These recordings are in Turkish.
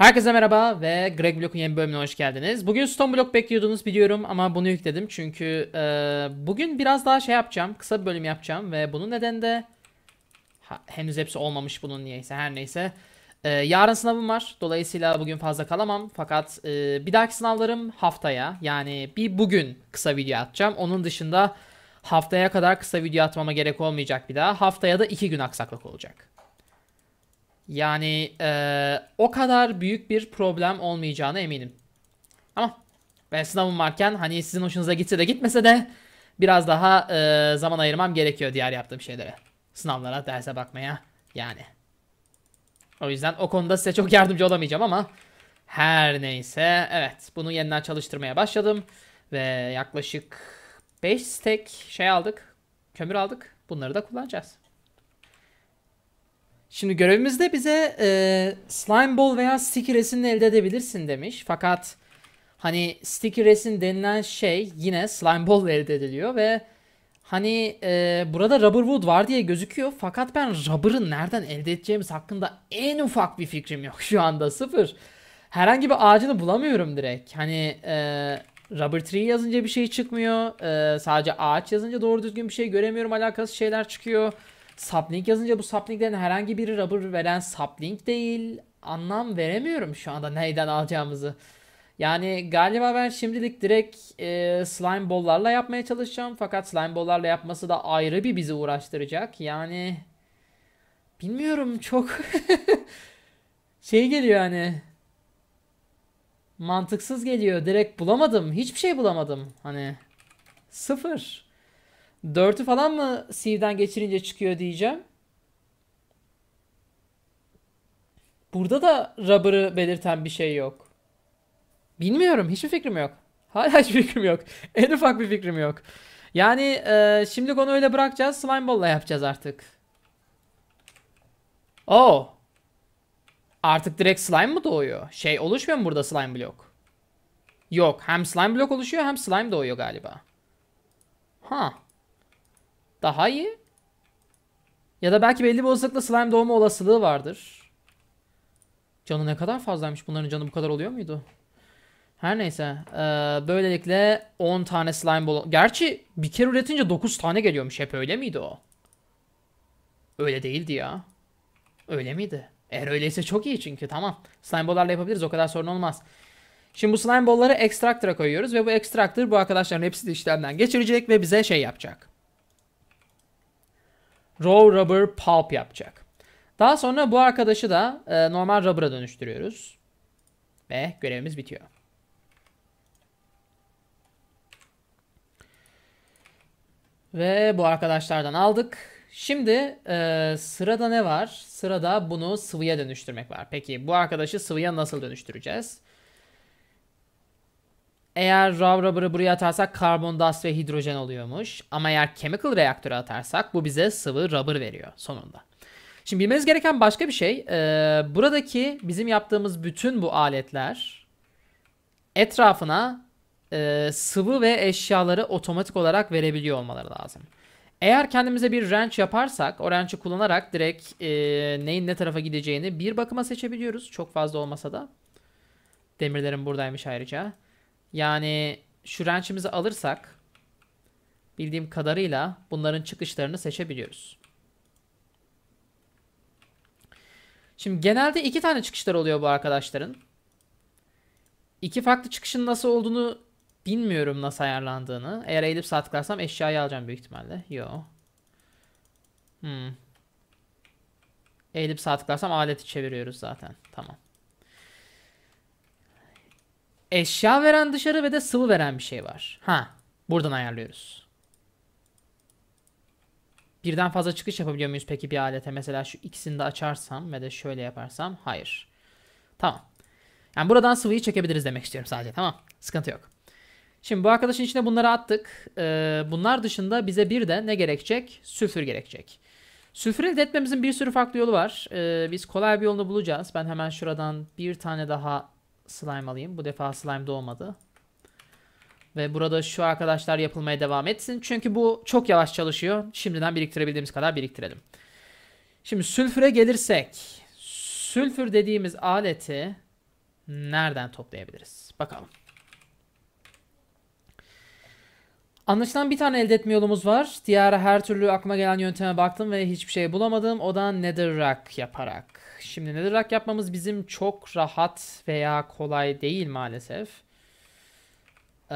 Herkese merhaba ve Greg Block'un yeni bölümüne hoş geldiniz. Bugün Stone Block bekliyordunuz biliyorum ama bunu yükledim çünkü e, bugün biraz daha şey yapacağım, kısa bir bölüm yapacağım ve bunun neden de ha, henüz hepsi olmamış bunun niyeyse her neyse. E, yarın sınavım var dolayısıyla bugün fazla kalamam fakat e, bir dahaki sınavlarım haftaya yani bir bugün kısa video atacağım. Onun dışında haftaya kadar kısa video atmama gerek olmayacak bir daha haftaya da iki gün aksaklık olacak. Yani e, o kadar büyük bir problem olmayacağına eminim. Ama ben sınavım varken hani sizin hoşunuza gitse de gitmese de biraz daha e, zaman ayırmam gerekiyor diğer yaptığım şeylere. Sınavlara, derse bakmaya yani. O yüzden o konuda size çok yardımcı olamayacağım ama her neyse evet bunu yeniden çalıştırmaya başladım. Ve yaklaşık 5 stack şey aldık. Kömür aldık. Bunları da kullanacağız. Şimdi görevimizde bize e, slime ball veya sticky resin elde edebilirsin demiş. Fakat hani sticky resin denilen şey yine slime ball elde ediliyor ve hani e, burada rubber wood var diye gözüküyor. Fakat ben rubber'ı nereden elde edeceğimiz hakkında en ufak bir fikrim yok şu anda sıfır. Herhangi bir ağacını bulamıyorum direkt. Hani e, rubber tree yazınca bir şey çıkmıyor. E, sadece ağaç yazınca doğru düzgün bir şey göremiyorum alakası şeyler çıkıyor. Sublink yazınca bu sublinklerin herhangi biri rubber veren sublink değil. Anlam veremiyorum şu anda neyden alacağımızı. Yani galiba ben şimdilik direkt e, slime ball'larla yapmaya çalışacağım. Fakat slime ball'larla yapması da ayrı bir bizi uğraştıracak. Yani bilmiyorum çok şey geliyor yani mantıksız geliyor. Direkt bulamadım. Hiçbir şey bulamadım. Hani sıfır. 4'ü falan mı Siv'den geçirince çıkıyor diyeceğim. Burada da rubber'ı belirten bir şey yok. Bilmiyorum. Hiçbir fikrim yok. Hala hiçbir fikrim yok. En ufak bir fikrim yok. Yani e, şimdi onu öyle bırakacağız. Slime Ball'la yapacağız artık. Oh. Artık direkt slime mı doğuyor? Şey oluşmuyor mu burada slime blok? Yok. Hem slime blok oluşuyor hem slime doğuyor galiba. Ha. Huh. Daha iyi. Ya da belki belli bir olasılıkla slime doğma olasılığı vardır. Canı ne kadar fazlaymış. Bunların canı bu kadar oluyor muydu? Her neyse. Ee, böylelikle 10 tane slime bol... Gerçi bir kere üretince 9 tane geliyormuş. Hep öyle miydi o? Öyle değildi ya. Öyle miydi? Eğer öyleyse çok iyi çünkü tamam. Slime ball'larla yapabiliriz o kadar sorun olmaz. Şimdi bu slime ball'ları extractor'a koyuyoruz ve bu extractor bu arkadaşların hepsi işlemden geçirecek ve bize şey yapacak raw rubber pulp yapacak. Daha sonra bu arkadaşı da e, normal rubber'a dönüştürüyoruz. Ve görevimiz bitiyor. Ve bu arkadaşlardan aldık. Şimdi e, sırada ne var? Sırada bunu sıvıya dönüştürmek var. Peki bu arkadaşı sıvıya nasıl dönüştüreceğiz? Eğer raw rubber'ı buraya atarsak karbondioksit ve hidrojen oluyormuş. Ama eğer chemical reaktöre atarsak bu bize sıvı rubber veriyor sonunda. Şimdi bilmeniz gereken başka bir şey. Ee, buradaki bizim yaptığımız bütün bu aletler etrafına e, sıvı ve eşyaları otomatik olarak verebiliyor olmaları lazım. Eğer kendimize bir wrench yaparsak o wrench'i kullanarak direkt e, neyin ne tarafa gideceğini bir bakıma seçebiliyoruz. Çok fazla olmasa da. Demirlerim buradaymış ayrıca. Yani şu ranch'imizi alırsak bildiğim kadarıyla bunların çıkışlarını seçebiliyoruz. Şimdi genelde iki tane çıkışlar oluyor bu arkadaşların. İki farklı çıkışın nasıl olduğunu bilmiyorum nasıl ayarlandığını. Eğer eğilip sağ tıklarsam eşyayı alacağım büyük ihtimalle. Yo. Hmm. Eğilip sağ tıklarsam aleti çeviriyoruz zaten. Tamam. Eşya veren dışarı ve de sıvı veren bir şey var. Ha. Buradan ayarlıyoruz. Birden fazla çıkış yapabiliyor muyuz peki bir alete? Mesela şu ikisini de açarsam ve de şöyle yaparsam. Hayır. Tamam. Yani buradan sıvıyı çekebiliriz demek istiyorum sadece. Tamam. Sıkıntı yok. Şimdi bu arkadaşın içine bunları attık. Ee, bunlar dışında bize bir de ne gerekecek? Sülfür gerekecek. Sülfür elde etmemizin bir sürü farklı yolu var. Ee, biz kolay bir yolunu bulacağız. Ben hemen şuradan bir tane daha slime alayım. Bu defa slime'da olmadı. Ve burada şu arkadaşlar yapılmaya devam etsin. Çünkü bu çok yavaş çalışıyor. Şimdiden biriktirebildiğimiz kadar biriktirelim. Şimdi sülfüre gelirsek. Sülfür dediğimiz aleti nereden toplayabiliriz? Bakalım. Anlaşılan bir tane elde etme yolumuz var. Diğer her türlü aklıma gelen yönteme baktım ve hiçbir şey bulamadım. O da netherrack yaparak. Şimdi netherrack yapmamız bizim çok rahat veya kolay değil maalesef. Ee,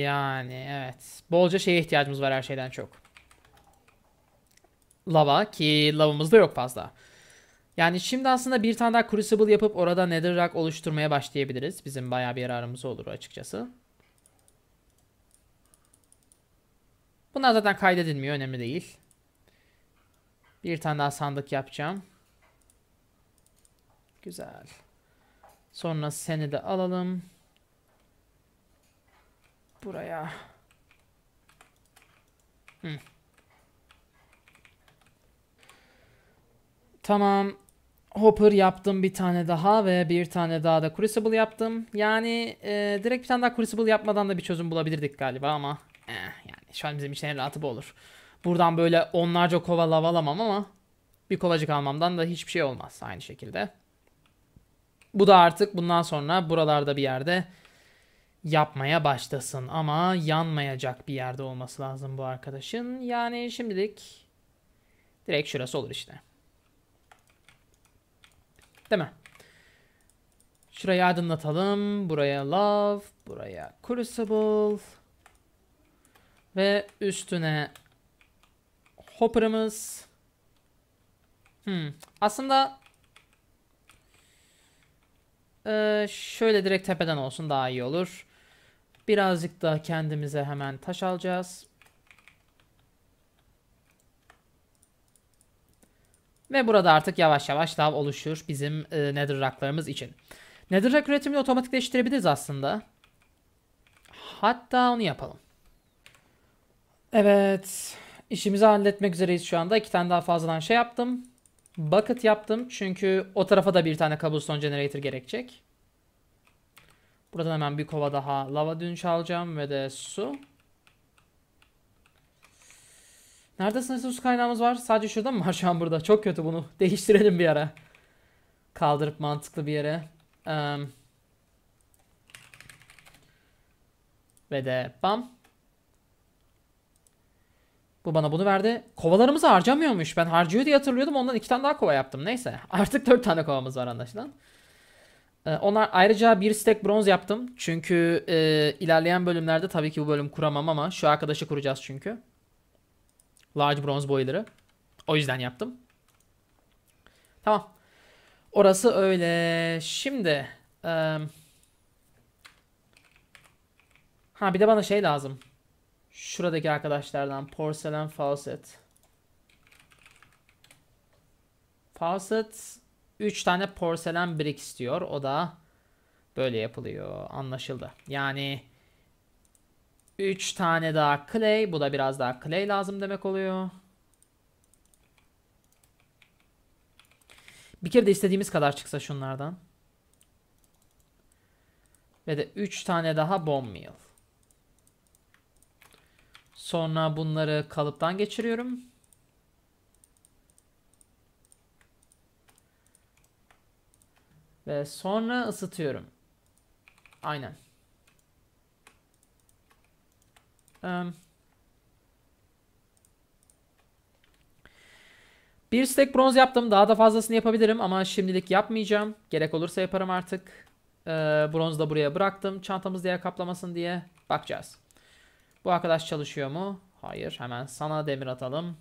yani evet. Bolca şeye ihtiyacımız var her şeyden çok. Lava ki lavamız da yok fazla. Yani şimdi aslında bir tane daha crucible yapıp orada netherrack oluşturmaya başlayabiliriz. Bizim bayağı bir yararımız olur açıkçası. Bunlar zaten kaydedilmiyor. Önemli değil. Bir tane daha sandık yapacağım. Güzel. Sonra seni de alalım. Buraya. Hı. Tamam. Hopper yaptım bir tane daha ve bir tane daha da Crucible yaptım. Yani e, direkt bir tane daha Crucible yapmadan da bir çözüm bulabilirdik galiba ama. Eh şu an bizim için en rahatı bu olur. Buradan böyle onlarca kova lava alamam ama bir kovacık almamdan da hiçbir şey olmaz aynı şekilde. Bu da artık bundan sonra buralarda bir yerde yapmaya başlasın. Ama yanmayacak bir yerde olması lazım bu arkadaşın. Yani şimdilik direkt şurası olur işte. Değil mi? Şurayı aydınlatalım. Buraya love. Buraya crucible. Ve üstüne hopper'ımız. Hmm. Aslında ee, şöyle direkt tepeden olsun daha iyi olur. Birazcık da kendimize hemen taş alacağız. Ve burada artık yavaş yavaş lav oluşur bizim e, netherracklarımız için. Netherrack üretimini otomatikleştirebiliriz aslında. Hatta onu yapalım. Evet. İşimizi halletmek üzereyiz şu anda. İki tane daha fazladan şey yaptım. Bucket yaptım. Çünkü o tarafa da bir tane cobblestone generator gerekecek. Buradan hemen bir kova daha lava dünç alacağım ve de su. Nerede sınırsız su kaynağımız var? Sadece şurada mı var şu an burada? Çok kötü bunu. Değiştirelim bir ara. Kaldırıp mantıklı bir yere. Um. Ve de bam. Bu bana bunu verdi. Kovalarımızı harcamıyormuş. Ben harcıyor diye hatırlıyordum. Ondan iki tane daha kova yaptım. Neyse. Artık dört tane kovamız var anlaşılan. Ee, onlar ayrıca bir stack bronz yaptım. Çünkü e, ilerleyen bölümlerde tabii ki bu bölüm kuramam ama şu arkadaşı kuracağız çünkü. Large bronze boyları. O yüzden yaptım. Tamam. Orası öyle. Şimdi. E, ha bir de bana şey lazım. Şuradaki arkadaşlardan Porcelain Faucet. Faucet 3 tane porselen brick istiyor. O da böyle yapılıyor. Anlaşıldı. Yani 3 tane daha clay. Bu da biraz daha clay lazım demek oluyor. Bir kere de istediğimiz kadar çıksa şunlardan. Ve de 3 tane daha bomb meal. Sonra bunları kalıptan geçiriyorum. Ve sonra ısıtıyorum. Aynen. bir stack bronz yaptım. Daha da fazlasını yapabilirim ama şimdilik yapmayacağım. Gerek olursa yaparım artık. Ee, bronzu da buraya bıraktım. Çantamız diğer kaplamasın diye bakacağız. Bu arkadaş çalışıyor mu? Hayır. Hemen sana demir atalım.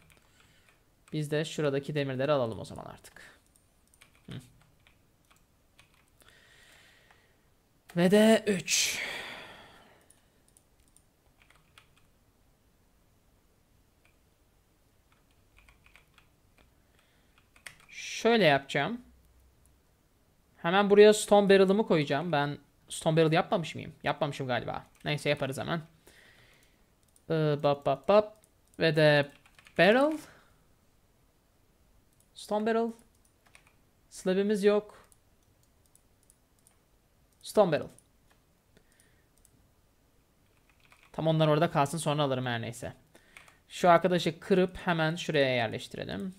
Biz de şuradaki demirleri alalım o zaman artık. Hı. Ve de 3. Şöyle yapacağım. Hemen buraya stone barrel'ımı koyacağım. Ben stone barrel yapmamış mıyım? Yapmamışım galiba. Neyse yaparız hemen bap bap bap. Ve de barrel. Stone barrel. Slab'imiz yok. Stone barrel. Tam onlar orada kalsın sonra alırım her neyse. Şu arkadaşı kırıp hemen şuraya yerleştirelim.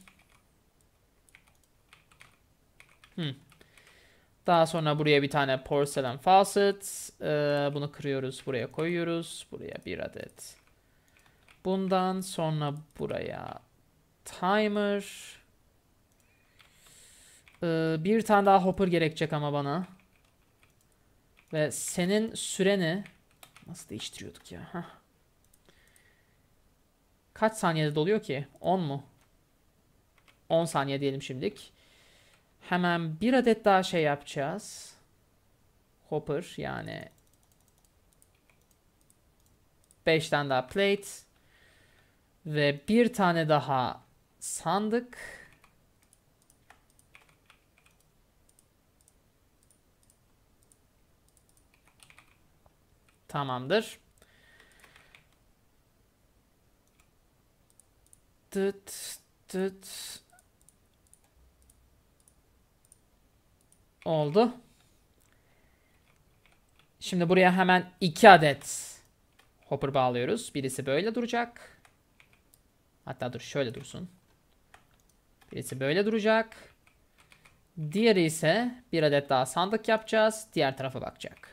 Hmm. Daha sonra buraya bir tane porselen faucet. Ee, bunu kırıyoruz. Buraya koyuyoruz. Buraya bir adet Bundan sonra buraya timer. Ee, bir tane daha hopper gerekecek ama bana. Ve senin süreni nasıl değiştiriyorduk ya? Heh. Kaç saniyede doluyor ki? 10 mu? 10 saniye diyelim şimdilik. Hemen bir adet daha şey yapacağız. Hopper yani 5 tane daha plate. Ve bir tane daha sandık. Tamamdır. Tıt tıt. Oldu. Şimdi buraya hemen iki adet hopper bağlıyoruz. Birisi böyle duracak. Hatta dur şöyle dursun. Birisi böyle duracak. Diğeri ise bir adet daha sandık yapacağız. Diğer tarafa bakacak.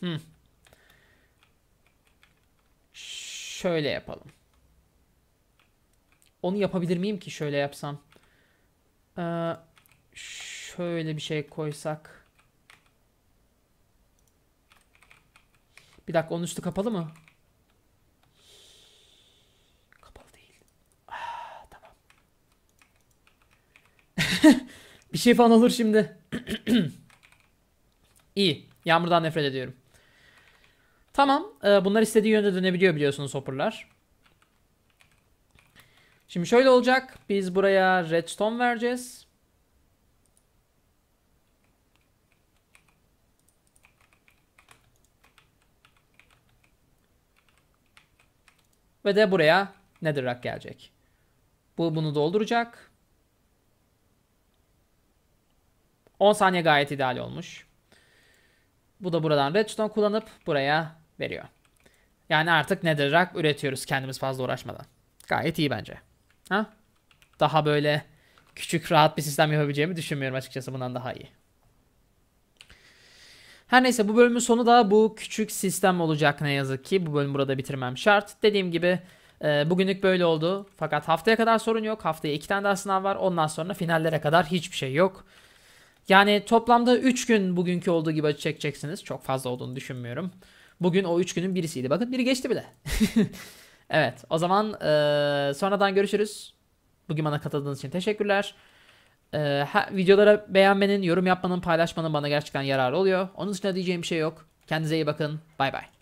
Hmm. Şöyle yapalım. Onu yapabilir miyim ki şöyle yapsam? Ee, şöyle bir şey koysak. Bir dakika onun üstü kapalı mı? Kapalı değil. Aa, ah, tamam. bir şey falan olur şimdi. İyi. Yağmurdan nefret ediyorum. Tamam. E, bunlar istediği yönde dönebiliyor biliyorsunuz hopperlar. Şimdi şöyle olacak. Biz buraya redstone vereceğiz. Ve de buraya netherrack gelecek. Bu bunu dolduracak. 10 saniye gayet ideal olmuş. Bu da buradan redstone kullanıp buraya veriyor. Yani artık netherrack üretiyoruz kendimiz fazla uğraşmadan. Gayet iyi bence. Ha? Daha böyle küçük rahat bir sistem yapabileceğimi düşünmüyorum açıkçası bundan daha iyi. Her neyse bu bölümün sonu da bu küçük sistem olacak ne yazık ki. Bu bölüm burada bitirmem şart. Dediğim gibi e, bugünlük böyle oldu. Fakat haftaya kadar sorun yok. Haftaya iki tane daha sınav var. Ondan sonra finallere kadar hiçbir şey yok. Yani toplamda 3 gün bugünkü olduğu gibi acı çekeceksiniz. Çok fazla olduğunu düşünmüyorum. Bugün o 3 günün birisiydi. Bakın biri geçti bile. evet o zaman e, sonradan görüşürüz. Bugün bana katıldığınız için teşekkürler. E, ee, ha, videolara beğenmenin, yorum yapmanın, paylaşmanın bana gerçekten yararlı oluyor. Onun dışında diyeceğim bir şey yok. Kendinize iyi bakın. Bay bay.